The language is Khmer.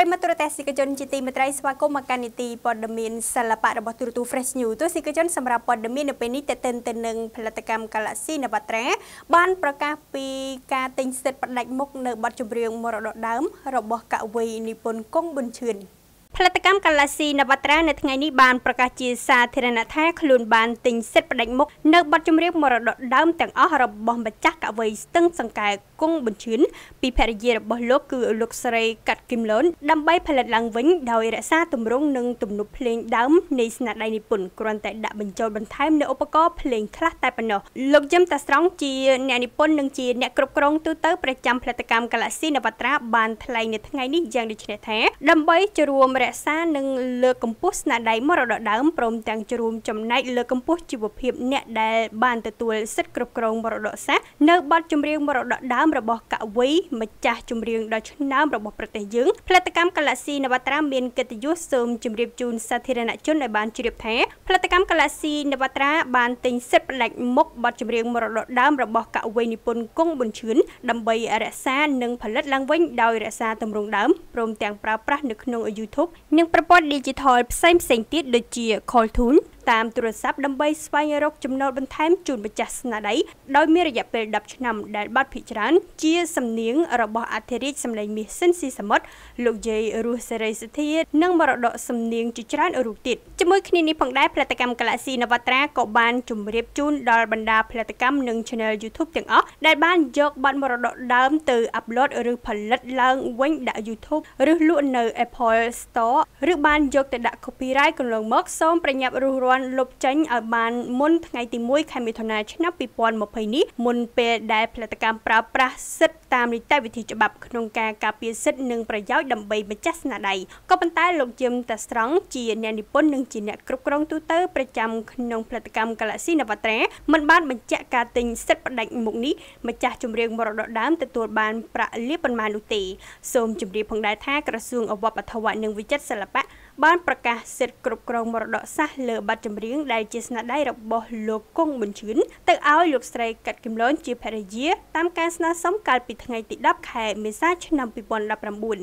ប្រិមត្តរទេសសិកជនជាទីមេត្រីស្វាគមន៍មកកានីតិព័ត៌មានសិល្បៈរបស់ទូរទស្សន៍ Fresh News ទស្សនិកជនសម្រាប់ព័ត៌មាននៅពេលនេះតេតិនទៅនឹងផលិតកម្ម Galaxy Navatra បានប្រកាសពីការទិញសិទ្ធិផ្ដាច់មុខនៅបទចម្រៀងមរតកដើមរបស់កវីនិពន្ធគង់ប៊ុនឈឿនផលិតកម្ម Galaxy Navatra នៅថ្ងៃនេះបានប្រកាសជាសាធារណៈថាខ្លួនបានទិញសិទ្ធិបដិមុខនៅបទចម្រៀងមរតកដើមទាំងអស់របស់ម្ចាស់កវីស្ទឹងសង្កែគង់បញ្ឈឿនពីភរិយារបស់លោកគឺលោកស្រីកាត់គឹមលនដើម្បីផលិតឡើងវិញដោយរក្សាទម្រង់និងទំនុកភ្លេងដើមនៃស្នាដៃនិពន្ធគ្រាន់តែដាក់បញ្ចូលបន្ថែមនៅឧបករណ៍ភ្លេងខ្លះតែប៉ុណ្ណោះលោកយឹមតាស្រង់ជាអ្នកនិពន្ធនិងជាអ្នកគ្រប់គ្រងទូទៅប្រចាំផលិតកម្ម Galaxy Navatra បានថ្លែងនៅថ្ងៃនេះយ៉ាងដូចនេះថាដើម្បីចូលរួមរក្សានិងលើកកម្ពស់ស្នាដៃមរតកដើមព្រមទាំងជួមចំណែកលើកកម្ពស់ជីវភាពអ្នកដែលបានទទួលសិទ្ធិគ្រប់គ្រងមរតកសាសនៅបទចម្រៀងមរតកដើមរបស់កវីម្ចាស់ចម្រៀងដ៏ឆ្នើមរបស់ប្រទេសយើងផលិតកម្មកាឡាស៊ីនវត្រាមានកិត្តិយសសូមជម្រាបជូនសាធារណជនឲ្យបានជ្រាបថាផលិតកម្មកាឡាស៊ីនវត្រាបានទិញសិទ្ធិផ្ដាច់មុខបទចម្រៀងមរតកដើមរបស់កវីនិពន្ធគង់ប៊ុនឈឿនដើម្បីរក្សានិងផលិតឡើងវិញដោយរក្សាទម្រង់ដើមព្រមទាំងប្រើប្រាស់នៅក្នុង YouTube និងប្រព័ន្ធ Digital ផ្សេងៗទៀតដូចជា Call Tune តាមទូរស័ព្ទដើម្បីស្វែងរកចំណូលបន្ថែមជូនម្ចាស់ស្នាដៃដោយមានរយៈពេល10ឆ្នាំដែលបាត់ភិជាច្រើនជាសំនៀងរបស់អធិរាជសម្លេងមាសស៊ិនស៊ីសមុទ្រលោកយាយរស់សេរីសធានិងមរតកសំនៀងជាច្រើនរូបទៀតជាមួយគ្នានេះផងដែរផលិតកម្ម Galaxy Navatra ក៏បានជម្រាបជូនដល់បណ្ដាផលិតកម្មនិង Channel YouTube ទាំងអស់ដែលបានយកបទមរតកដើមទៅ upload ឬផលិតឡើងវិញដាក់ YouTube ឬលក់នៅ Apple Store ឬបានយកទៅដាក់ copyright កន្លងមកសូមប្រញាប់រស់រាទាន់លុបចេញឲ្យបានមុនថ្ងៃទី1ខែមិថុនាឆ្នាំ2020នេះមុនពេលដែលផលិតកម្មប្រើប្រាស់សិទ្ធិតាមនីតិវិធីច្បាប់ក្នុងការការពារសិទ្ធិនិងប្រយោជន៍ដើម្បីម្ចាស់ស្នាដៃក៏ប៉ុន្តែលោកជឹមតាស្រង់ជាអ្នកនិពន្ធនិងជាអ្នកគ្រប់គ្រងទូទៅប្រចាំក្នុងផលិតកម្ម Galaxy Navatra មិនបានបញ្ជាក់ការទិញសិទ្ធិផ្ដាច់មុខនេះម្ចាស់ចម្រៀងមរតកដើមទទួលបានប្រាក់លាប៉ុន្មាននោះទេសូមជម្រាបផងដែរថាក្រសួងអវបធវៈនិងវិចិត្រសិល្បៈបានប្រកាសសិទ្ធិគ្រប់គ្រងមរតកសាសន៍លើប័ណ្ណចម្រៀងដែលជាស្នាដៃរបស់លោកគង់ប៊ុនឈឿនទៅឲ្យលោកស្រីកាត់គឹមលនជាភរិយាតាមការស្នើសុំកាលពីថ្ងៃទី10ខែមេសាឆ្នាំ2019